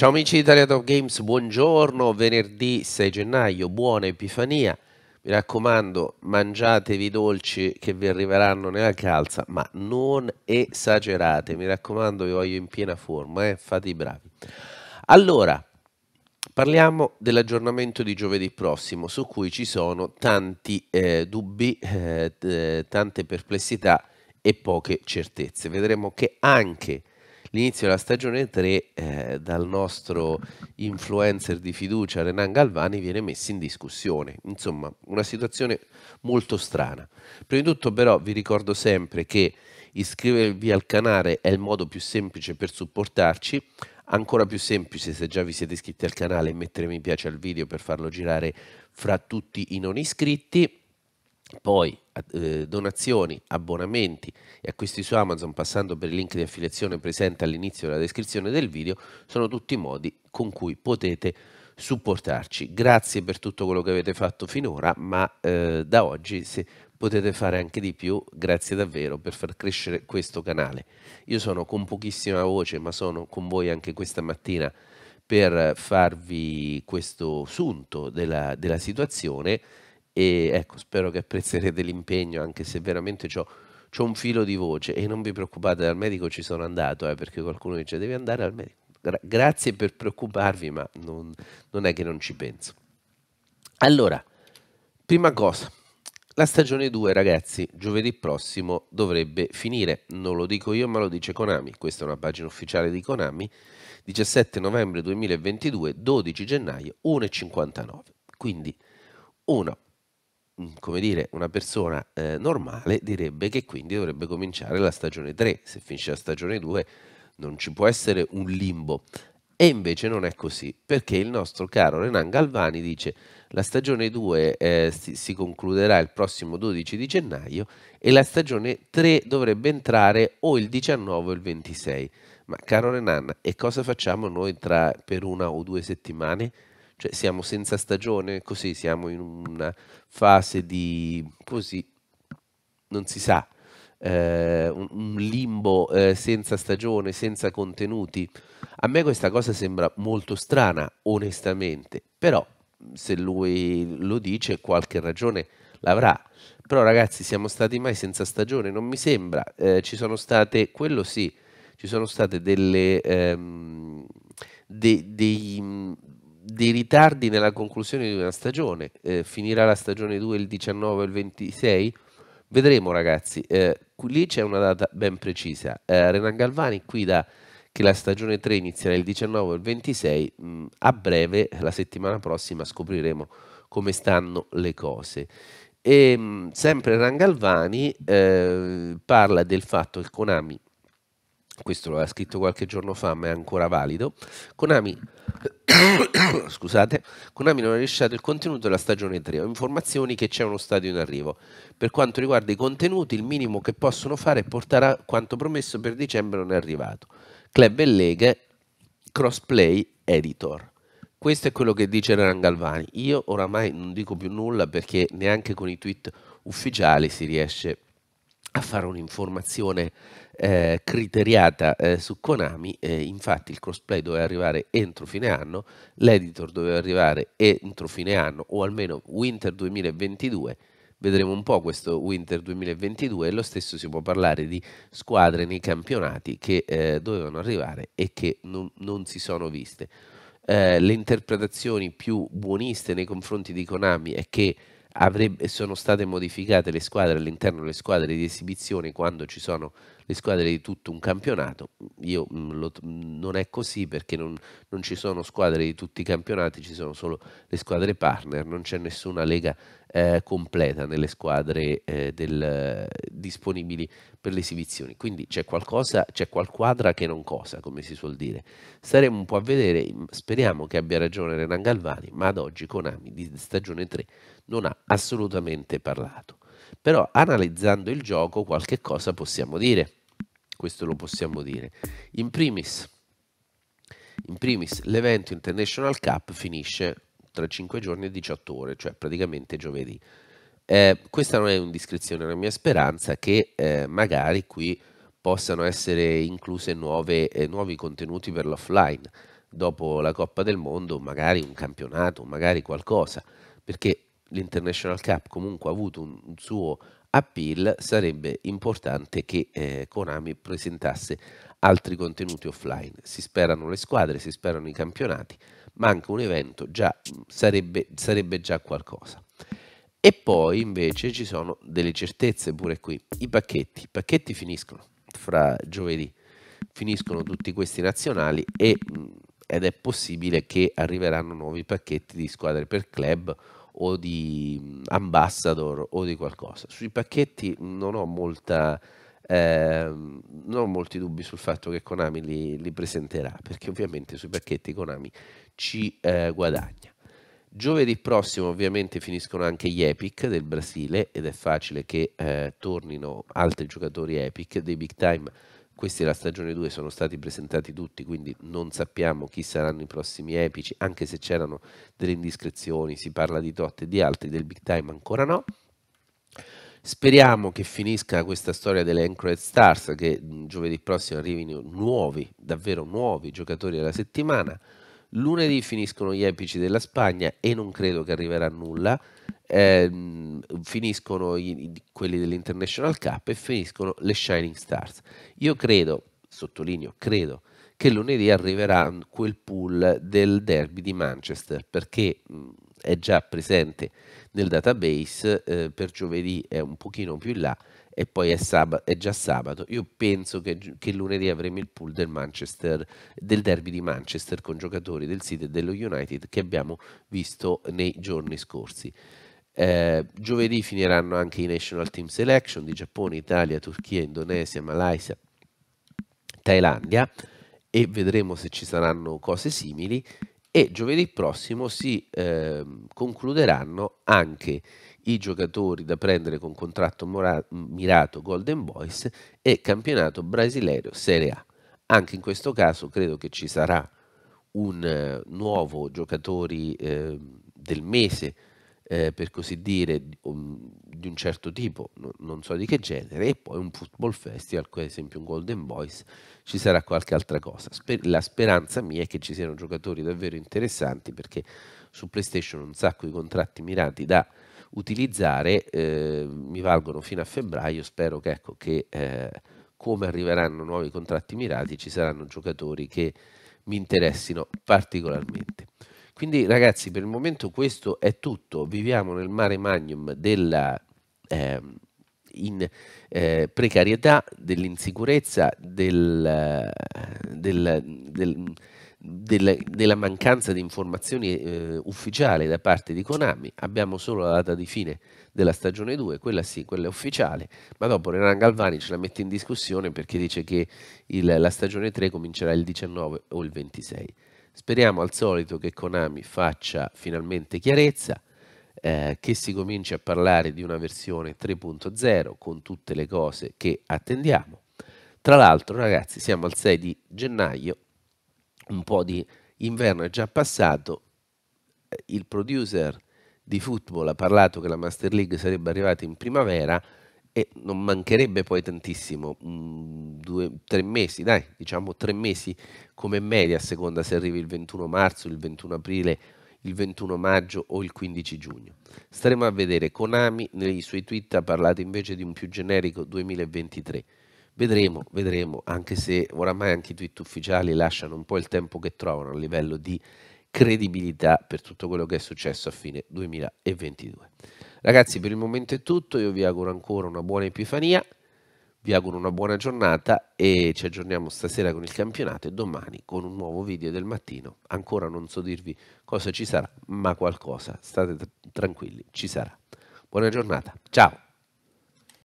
Ciao amici di Italia Top Games, buongiorno, venerdì 6 gennaio, buona Epifania. Mi raccomando, mangiatevi i dolci che vi arriveranno nella calza, ma non esagerate. Mi raccomando, vi voglio in piena forma, eh? fate i bravi. Allora, parliamo dell'aggiornamento di giovedì prossimo, su cui ci sono tanti eh, dubbi, eh, tante perplessità e poche certezze. Vedremo che anche l'inizio della stagione 3 eh, dal nostro influencer di fiducia Renan Galvani viene messo in discussione. Insomma, una situazione molto strana. Prima di tutto però vi ricordo sempre che iscrivervi al canale è il modo più semplice per supportarci. Ancora più semplice se già vi siete iscritti al canale mettere mi piace al video per farlo girare fra tutti i non iscritti. Poi eh, donazioni, abbonamenti e acquisti su Amazon passando per il link di affiliazione presente all'inizio della descrizione del video sono tutti modi con cui potete supportarci. Grazie per tutto quello che avete fatto finora, ma eh, da oggi se potete fare anche di più, grazie davvero per far crescere questo canale. Io sono con pochissima voce, ma sono con voi anche questa mattina per farvi questo sunto della, della situazione e ecco, spero che apprezzerete l'impegno, anche se veramente ho un filo di voce e non vi preoccupate, dal medico ci sono andato, eh, perché qualcuno dice devi andare al medico. Gra- grazie per preoccuparvi, ma non, non è che non ci penso. Allora, prima cosa, la stagione 2 ragazzi, giovedì prossimo dovrebbe finire, non lo dico io ma lo dice Konami, questa è una pagina ufficiale di Konami, 17 novembre 2022, 12 gennaio, 1.59. Quindi 1 Mm, come dire, una persona eh, normale direbbe che quindi dovrebbe cominciare la stagione 3, se finisce la stagione 2 non ci può essere un limbo. E invece non è così, perché il nostro caro Renan Galvani dice la stagione 2 eh, si, si, concluderà il prossimo 12 di gennaio e la stagione 3 dovrebbe entrare o il 19 o il 26. Ma caro Renan, e cosa facciamo noi tra, per una o due settimane? Cioè siamo senza stagione, così siamo in una fase di così non si sa. Eh, un, un, limbo eh, senza stagione, senza contenuti. A me questa cosa sembra molto strana, onestamente, però se lui lo dice qualche ragione l'avrà. Però ragazzi, siamo stati mai senza stagione? Non mi sembra. Eh, ci sono state, quello sì, ci sono state delle, ehm, de, dei, dei ritardi nella conclusione di una stagione, eh, finirà la stagione 2 il 19 e il 26, vedremo ragazzi, eh, lì c'è una data ben precisa, eh, Renan Galvani qui da che la stagione 3 inizierà il 19 e il 26, mh, mm, a breve la settimana prossima scopriremo come stanno le cose. E, ehm, mh, sempre Rangalvani eh, parla del fatto che Konami, questo lo l'ha scritto qualche giorno fa ma è ancora valido, Konami scusate, Konami non ha rilasciato il contenuto della stagione 3, ho informazioni che c'è uno stadio in arrivo. Per quanto riguarda i contenuti, il minimo che possono fare è portare a quanto promesso per dicembre non è arrivato. Club e leghe, crossplay, editor. Questo è quello che dice Renan Galvani. Io oramai non dico più nulla perché neanche con i tweet ufficiali si riesce a a fare un'informazione eh, criteriata eh, su Konami, eh, infatti il cosplay doveva arrivare entro fine anno, l'editor doveva arrivare entro fine anno o almeno winter 2022, vedremo un po' questo winter 2022 e lo stesso si può parlare di squadre nei campionati che eh, dovevano arrivare e che non, non si sono viste. Eh, le interpretazioni più buoniste nei confronti di Konami è che avrebbe, sono state modificate le squadre all'interno delle squadre di esibizione quando ci sono le squadre di tutto un campionato. Io, mm, lo, non è così perché non, non, ci sono squadre di tutti i campionati, ci sono solo le squadre partner, non c'è nessuna lega eh, completa nelle squadre eh, del, disponibili per le esibizioni. Quindi c'è qualcosa, c'è qualquadra che non cosa, come si suol dire. Staremo un po' a vedere, mm, speriamo che abbia ragione Renan Galvani, ma ad oggi Konami di stagione 3 non ha assolutamente parlato. Però analizzando il gioco qualche cosa possiamo dire questo lo possiamo dire. In primis, in primis l'evento International Cup finisce tra 5 giorni e 18 ore, cioè praticamente giovedì. Eh, questa non è un'indiscrezione, è una mia speranza che eh, magari qui possano essere incluse nuove, eh, nuovi contenuti per l'offline. Dopo la Coppa del Mondo, magari un campionato, magari qualcosa, perché l'International Cup comunque ha avuto un, un suo appeal sarebbe importante che eh, Konami presentasse altri contenuti offline. Si sperano le squadre, si sperano i campionati, ma anche un evento già, sarebbe, sarebbe già qualcosa. E poi invece ci sono delle certezze pure qui. I pacchetti, i pacchetti finiscono fra giovedì, finiscono tutti questi nazionali e, mm, ed è possibile che arriveranno nuovi pacchetti di squadre per club o di mm, ambassador o di qualcosa. Sui pacchetti non ho, molta, eh, non ho molti dubbi sul fatto che Konami li, li presenterà, perché ovviamente sui pacchetti Konami ci eh, guadagna. Giovedì prossimo ovviamente finiscono anche gli Epic del Brasile ed è facile che eh, tornino altri giocatori Epic dei big time questi della stagione 2 sono stati presentati tutti, quindi non sappiamo chi saranno i prossimi epici, anche se c'erano delle indiscrezioni, si parla di Totte e di altri, del Big Time ancora no. Speriamo che finisca questa storia delle Anchored Stars, che mm, giovedì prossimo arrivino nuovi, davvero nuovi giocatori della settimana. Lunedì finiscono gli epici della Spagna e non credo che arriverà nulla eh, finiscono i, quelli dell'International Cup e finiscono le Shining Stars. Io credo, sottolineo, credo che lunedì arriverà quel pool del derby di Manchester perché mh, è già presente nel database, eh, per giovedì è un pochino più in là e poi è, sab- è già sabato. Io penso che, che, lunedì avremo il pool del Manchester, del derby di Manchester con giocatori del City e dello United che abbiamo visto nei giorni scorsi. Eh, giovedì finiranno anche i National Team Selection di Giappone, Italia, Turchia, Indonesia, Malaysia, Thailandia e vedremo se ci saranno cose simili e giovedì prossimo si eh, concluderanno anche i giocatori da prendere con contratto mora- mirato Golden Boys e campionato brasileiro Serie A. Anche in questo caso credo che ci sarà un eh, nuovo giocatore ehm, del mese eh, per così dire, um, di un certo tipo, no, non so di che genere, e poi un football festival, ad esempio un Golden Boys, ci sarà qualche altra cosa. Sper la speranza mia è che ci siano giocatori davvero interessanti, perché su PlayStation un sacco di contratti mirati da utilizzare eh, mi valgono fino a febbraio, spero che, ecco, che eh, come arriveranno nuovi contratti mirati ci saranno giocatori che mi interessino particolarmente. Quindi ragazzi, per il momento questo è tutto. Viviamo nel mare magnum della eh, in, eh, precarietà, dell'insicurezza, eh, del, del, del, della mancanza di informazioni eh, ufficiali da parte di Konami. Abbiamo solo la data di fine della stagione 2, quella sì, quella è ufficiale, ma dopo Renan Galvani ce la mette in discussione perché dice che il, la stagione 3 comincerà il 19 o il 26. Speriamo al solito che Konami faccia finalmente chiarezza, eh, che si cominci a parlare di una versione 3.0 con tutte le cose che attendiamo. Tra l'altro ragazzi siamo al 6 di gennaio, un po' di inverno è già passato, eh, il producer di football ha parlato che la Master League sarebbe arrivata in primavera, e non mancherebbe poi tantissimo, mh, mm, due, tre mesi, dai, diciamo tre mesi come media a seconda se arrivi il 21 marzo, il 21 aprile, il 21 maggio o il 15 giugno. Staremo a vedere, Konami nei suoi tweet ha parlato invece di un più generico 2023. Vedremo, vedremo, anche se oramai anche i tweet ufficiali lasciano un po' il tempo che trovano a livello di credibilità per tutto quello che è successo a fine 2022. Ragazzi, per il momento è tutto, io vi auguro ancora una buona Epifania, vi auguro una buona giornata e ci aggiorniamo stasera con il campionato e domani con un nuovo video del mattino. Ancora non so dirvi cosa ci sarà, ma qualcosa, state tranquilli, ci sarà. Buona giornata, ciao!